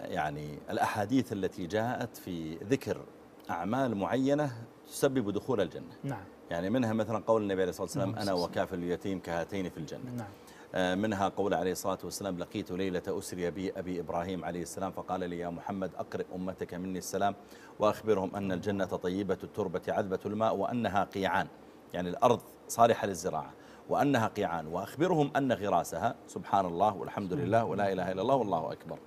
يعني الأحاديث التي جاءت في ذكر أعمال معينة تسبب دخول الجنة نعم يعني منها مثلا قول النبي عليه الصلاة والسلام نعم. أنا وكافل اليتيم كهاتين في الجنة نعم آه، منها قول عليه الصلاة والسلام لقيت ليلة أسري بي أبي إبراهيم عليه السلام فقال لي يا محمد أقرئ أمتك مني السلام وأخبرهم أن الجنة طيبة التربة عذبة الماء وأنها قيعان يعني الأرض صالحة للزراعة وأنها قيعان وأخبرهم أن غراسها سبحان الله والحمد لله ولا إله إلا الله والله أكبر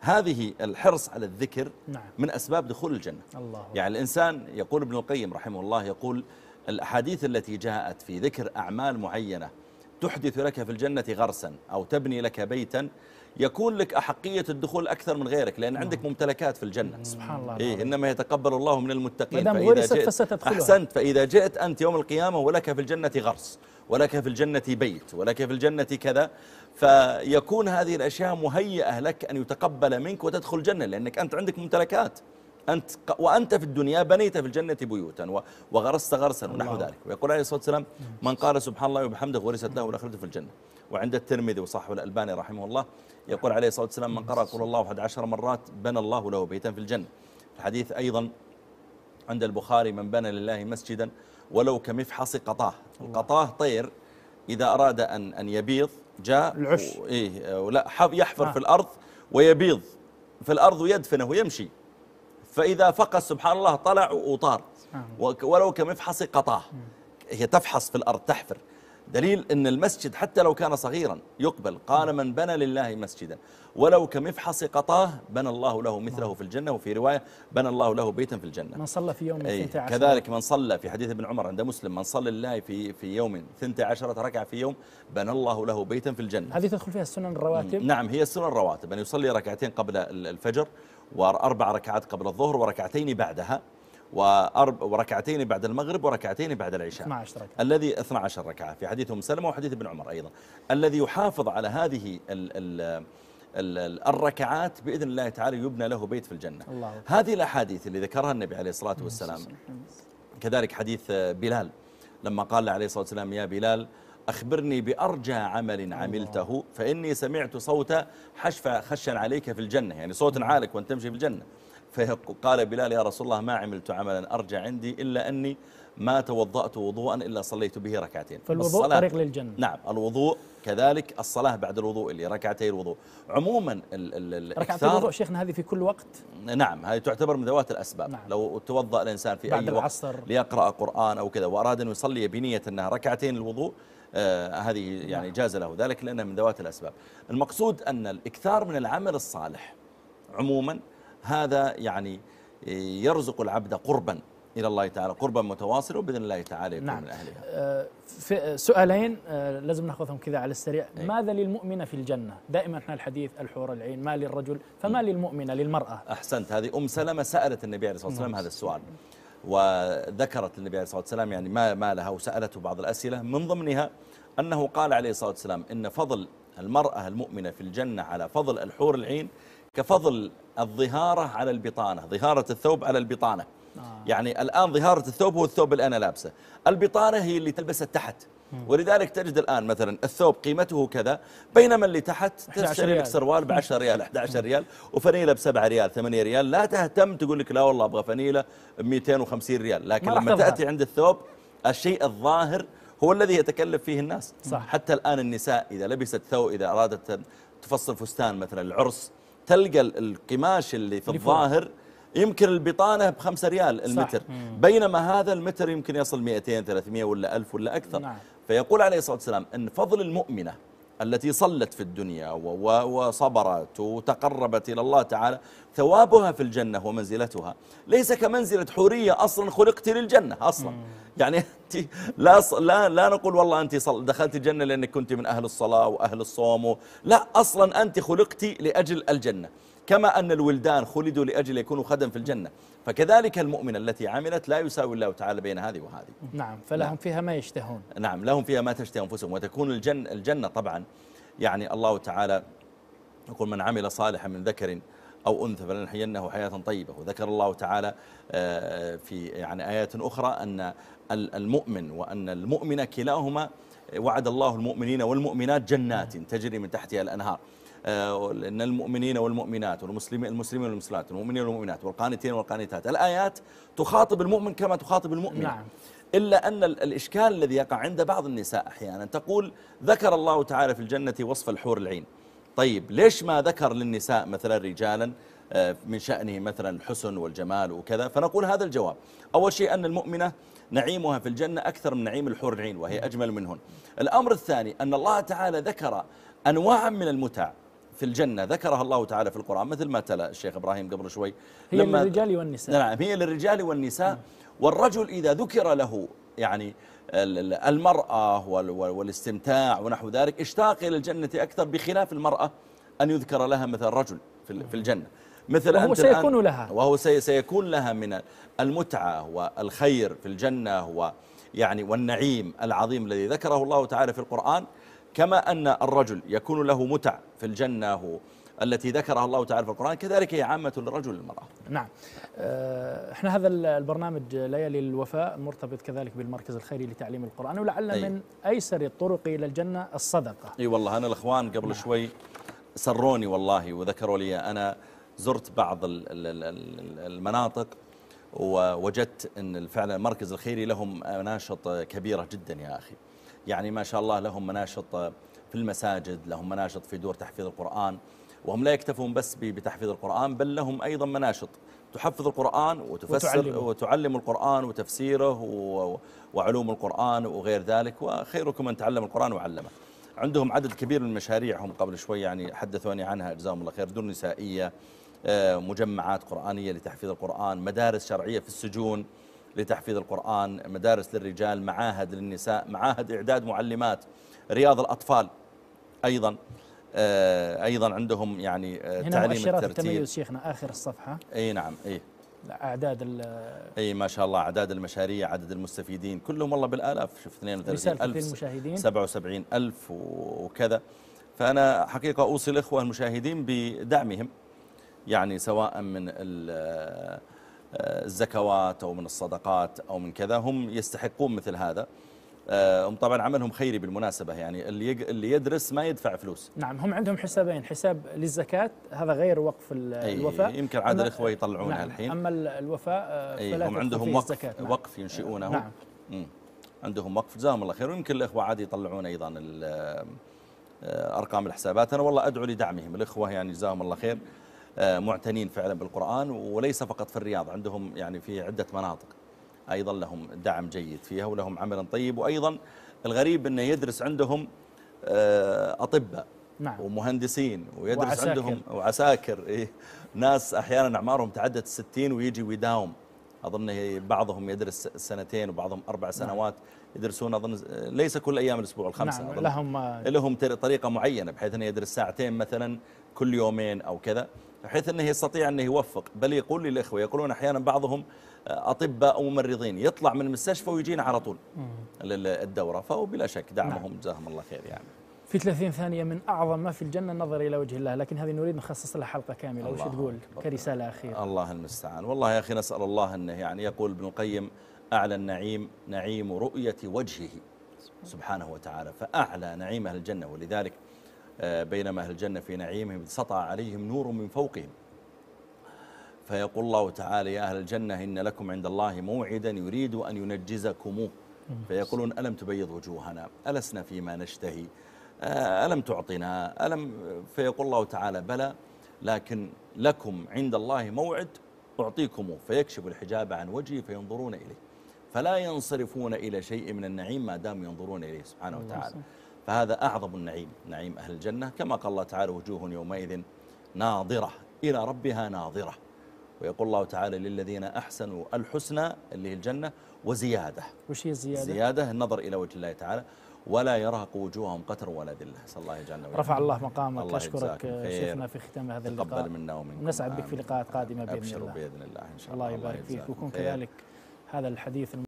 هذه الحرص على الذكر نعم. من أسباب دخول الجنة الله يعني الإنسان يقول ابن القيم رحمه الله يقول الأحاديث التي جاءت في ذكر أعمال معينة تحدث لك في الجنة غرسا أو تبني لك بيتا يكون لك أحقية الدخول أكثر من غيرك لأن نعم. عندك ممتلكات في الجنة سبحان الله إيه إنما يتقبل الله من المتقين فإذا جئت أحسنت فإذا جئت أنت يوم القيامة ولك في الجنة غرس ولك في الجنة بيت ولك في الجنة كذا فيكون هذه الأشياء مهيئة لك أن يتقبل منك وتدخل الجنة لأنك أنت عندك ممتلكات أنت وأنت في الدنيا بنيت في الجنة بيوتا وغرست غرسا ونحو ذلك ويقول عليه الصلاة والسلام من قال سبحان الله وبحمده غرست له الأخرة في الجنة وعند الترمذي وصاحب الألباني رحمه الله يقول عليه الصلاة والسلام من قرأ قول الله أحد عشر مرات بنى الله له بيتا في الجنة الحديث أيضا عند البخاري من بنى لله مسجدا ولو كمفحص قطاه القطاه طير إذا أراد أن أن يبيض جاء العش إيه ولا يحفر آه. في الأرض ويبيض في الأرض ويدفنه ويمشي فإذا فقس سبحان الله طلع وطار نعم. ولو كمفحص قطاه هي تفحص في الأرض تحفر دليل أن المسجد حتى لو كان صغيرا يقبل قال من بنى لله مسجدا ولو كمفحص قطاه بنى الله له نعم. مثله في الجنة وفي رواية بنى الله له بيتا في الجنة من صلى في يوم الثنتي عشرة كذلك من صلى في حديث ابن عمر عند مسلم من صلى لله في في يوم ثنتي عشرة ركعة في يوم بنى الله له بيتا في الجنة هذه تدخل فيها السنن الرواتب نعم هي السنن الرواتب أن يصلي ركعتين قبل الفجر وأربع ركعات قبل الظهر وركعتين بعدها وأرب وركعتين بعد المغرب وركعتين بعد العشاء 12 ركعة. الذي 12 ركعة في حديث أم سلمة وحديث ابن عمر أيضا الذي يحافظ على هذه الـ الـ الركعات بإذن الله تعالى يبنى له بيت في الجنة الله هذه الأحاديث اللي ذكرها النبي عليه الصلاة نعم، والسلام نعم، نعم. كذلك حديث بلال لما قال عليه الصلاة والسلام يا بلال أخبرني بأرجى عمل عملته فإني سمعت صوت حشفة خشا عليك في الجنة يعني صوت نعم. عالك وأنت تمشي في الجنة فقال بلال يا رسول الله ما عملت عملا أرجى عندي إلا أني ما توضأت وضوءا إلا صليت به ركعتين فالوضوء طريق للجنة نعم الوضوء كذلك الصلاة بعد الوضوء اللي ركعتي الوضوء عموما ال ال ركعتي الوضوء شيخنا هذه في كل وقت نعم هذه تعتبر من ذوات الأسباب نعم لو توضأ الإنسان في بعد أي وقت العصر ليقرأ قرآن أو كذا وأراد أن يصلي بنية أنها ركعتين الوضوء آه، هذه يعني نعم. جاز له ذلك لأنه من ذوات الأسباب المقصود أن الإكثار من العمل الصالح عموما هذا يعني يرزق العبد قربا إلى الله تعالى قربا متواصلا وبإذن الله تعالى يكون نعم. من أهلها آه، في سؤالين آه، لازم نأخذهم كذا على السريع أي. ماذا للمؤمنة في الجنة دائما احنا الحديث الحور العين ما للرجل فما م. للمؤمنة للمرأة أحسنت هذه أم سلمة سألت النبي عليه الصلاة والسلام نعم. هذا السؤال وذكرت النبي عليه الصلاة والسلام يعني ما, ما لها وسألته بعض الأسئلة من ضمنها أنه قال عليه الصلاة والسلام إن فضل المرأة المؤمنة في الجنة على فضل الحور العين كفضل الظهارة على البطانة ظهارة الثوب على البطانة آه. يعني الآن ظهارة الثوب هو الثوب اللي أنا لابسه البطانة هي اللي تلبسها تحت ولذلك تجد الآن مثلا الثوب قيمته كذا بينما اللي تحت تشتري لك سروال ب 10 ريال 11 ريال وفنيلة ب 7 ريال 8 ريال لا تهتم تقول لك لا والله أبغى فنيلة ب 250 ريال لكن لما تأتي عند الثوب الشيء الظاهر هو الذي يتكلف فيه الناس صح. حتى الآن النساء إذا لبست ثوب إذا أرادت تفصل فستان مثلا العرس تلقى القماش اللي في الظاهر يمكن البطانة بخمسة ريال المتر بينما هذا المتر يمكن يصل 200 300 ولا 1000 ولا أكثر نعم. فيقول عليه الصلاة والسلام أن فضل المؤمنة التي صلت في الدنيا وصبرت وتقربت إلى الله تعالى ثوابها في الجنة ومنزلتها ليس كمنزلة حورية أصلا خلقت للجنة أصلا مم. يعني أنت لا, لا, لا نقول والله أنت دخلت الجنة لأنك كنت من أهل الصلاة وأهل الصوم لا أصلا أنت خلقت لأجل الجنة كما أن الولدان خلدوا لأجل يكونوا خدم في الجنة فكذلك المؤمن التي عملت لا يساوي الله تعالى بين هذه وهذه نعم فلهم نعم فيها ما يشتهون نعم لهم فيها ما تشتهي أنفسهم وتكون الجنة, الجنة طبعا يعني الله تعالى يقول من عمل صالحا من ذكر أو أنثى فلنحيينه حياة طيبة وذكر الله تعالى آه، في يعني آيات أخرى أن المؤمن وأن المؤمنة كلاهما وعد الله المؤمنين والمؤمنات جنات تجري من تحتها الأنهار آه، ان المؤمنين والمؤمنات والمسلمين المسلمين والمسلمات والمؤمنين والمؤمنات والقانتين والقانتات الايات تخاطب المؤمن كما تخاطب المؤمن نعم. إلا أن الإشكال الذي يقع عند بعض النساء أحيانا تقول ذكر الله تعالى في الجنة وصف الحور العين طيب ليش ما ذكر للنساء مثلا رجالا آه، من شأنه مثلا الحسن والجمال وكذا فنقول هذا الجواب أول شيء أن المؤمنة نعيمها في الجنة أكثر من نعيم الحور العين وهي أجمل منهن الأمر الثاني أن الله تعالى ذكر أنواعا من المتع في الجنة ذكرها الله تعالى في القرآن مثل ما تلا الشيخ إبراهيم قبل شوي هي لما للرجال والنساء نعم هي للرجال والنساء والرجل إذا ذكر له يعني المرأة والاستمتاع ونحو ذلك اشتاق إلى الجنة أكثر بخلاف المرأة أن يذكر لها مثل رجل في الجنة مثل وهو أنت سيكون لها وهو سيكون لها من المتعة والخير في الجنة ويعني والنعيم العظيم الذي ذكره الله تعالى في القرآن كما أن الرجل يكون له متع في الجنة التي ذكرها الله تعالى في القرآن كذلك هي عامة للرجل والمرأة نعم آه، احنا هذا البرنامج ليالي الوفاء مرتبط كذلك بالمركز الخيري لتعليم القرآن ولعل أي. من أيسر الطرق إلى الجنة الصدقة أي والله أنا الأخوان قبل نعم. شوي سروني والله وذكروا لي أنا زرت بعض المناطق ووجدت أن فعلا المركز الخيري لهم مناشط كبيرة جدا يا أخي يعني ما شاء الله لهم مناشط في المساجد لهم مناشط في دور تحفيظ القرآن وهم لا يكتفون بس بتحفيظ القرآن بل لهم أيضا مناشط تحفظ القرآن وتفسر وتعلم, القرآن وتفسيره وعلوم القرآن وغير ذلك وخيركم من تعلم القرآن وعلمه عندهم عدد كبير من هم قبل شوي يعني حدثوني عنها جزاهم الله خير دور نسائية آه، مجمعات قرآنية لتحفيظ القرآن مدارس شرعية في السجون لتحفيظ القرآن مدارس للرجال معاهد للنساء معاهد إعداد معلمات رياض الأطفال أيضا آه، أيضا عندهم يعني آه، هنا تعليم مؤشرات التميز شيخنا آخر الصفحة أي نعم أي أعداد أي ما شاء الله أعداد المشاريع عدد المستفيدين كلهم والله بالآلاف شوف 32000 77000 وكذا فأنا حقيقة أوصي الإخوة المشاهدين بدعمهم يعني سواء من آه، الزكوات أو من الصدقات أو من كذا هم يستحقون مثل هذا آه، هم طبعا عملهم خيري بالمناسبة يعني اللي يدرس ما يدفع فلوس نعم هم عندهم حسابين حساب للزكاة هذا غير وقف إيه، الوفاء يمكن عاد الإخوة نعم، يطلعونها نعم الحين أما الوفاء آه، إيه، فلا هم عندهم وقف, الزكاة نعم وقف ينشئونه نعم عندهم وقف جزاهم الله خير ويمكن الإخوة عاد يطلعون أيضا أرقام الحسابات أنا والله أدعو لدعمهم الإخوة يعني جزاهم الله خير آه، معتنين فعلا بالقرآن وليس فقط في الرياض عندهم يعني في عدة مناطق أيضا لهم دعم جيد فيها ولهم عمل طيب وأيضا الغريب أنه يدرس عندهم آه، أطباء نعم. ومهندسين ويدرس وعساكر. عندهم وعساكر إيه ناس أحيانا أعمارهم تعدت الستين ويجي ويداوم أظن بعضهم يدرس سنتين وبعضهم أربع نعم. سنوات نعم. يدرسون أظن ليس كل أيام الأسبوع الخمسة نعم. لهم آه، لهم طريقة معينة بحيث أنه يدرس ساعتين مثلا كل يومين أو كذا بحيث أنه يستطيع أنه يوفق بل يقول للإخوة يقولون أحيانا بعضهم آه، أطباء أو ممرضين يطلع من المستشفى ويجينا على طول للدوره فهو بلا شك دعمهم نعم. جزاهم الله خير يعني في 30 ثانية من أعظم ما في الجنة النظر إلى وجه الله لكن هذه نريد نخصص لها حلقة كاملة وش تقول كرسالة أخيرة الله المستعان والله يا أخي نسأل الله أنه يعني يقول ابن القيم أعلى النعيم نعيم رؤية وجهه سبحانه وتعالى فأعلى نعيم أهل الجنة ولذلك بينما أهل الجنة في نعيمهم سطع عليهم نور من فوقهم فيقول الله تعالى يا أهل الجنة إن لكم عند الله موعدا يريد أن ينجزكموه فيقولون ألم تبيض وجوهنا ألسنا فيما نشتهي آه، ألم تعطنا ألم فيقول الله تعالى بلى لكن لكم عند الله موعد أعطيكم فيكشف الحجاب عن وجهي فينظرون إليه فلا ينصرفون إلى شيء من النعيم ما دام ينظرون إليه سبحانه وتعالى نعم، فهذا أعظم النعيم نعيم أهل الجنة كما قال الله تعالى وجوه يومئذ ناظرة إلى ربها ناظرة ويقول الله تعالى للذين أحسنوا الحسنى اللي هي الجنة وزيادة وش هي الزيادة؟ زيادة النظر إلى وجه الله تعالى ولا يرهق وجوههم قتر ولا ذلة صلى الله يجعلنا رفع الله مقامك الله أشكرك شيخنا في ختام هذا اللقاء تقبل منا ومنكم نسعد بك في لقاءات قادمة بإذن الله بإذن الله إن شاء الله الله يبارك فيك وكن كذلك هذا الحديث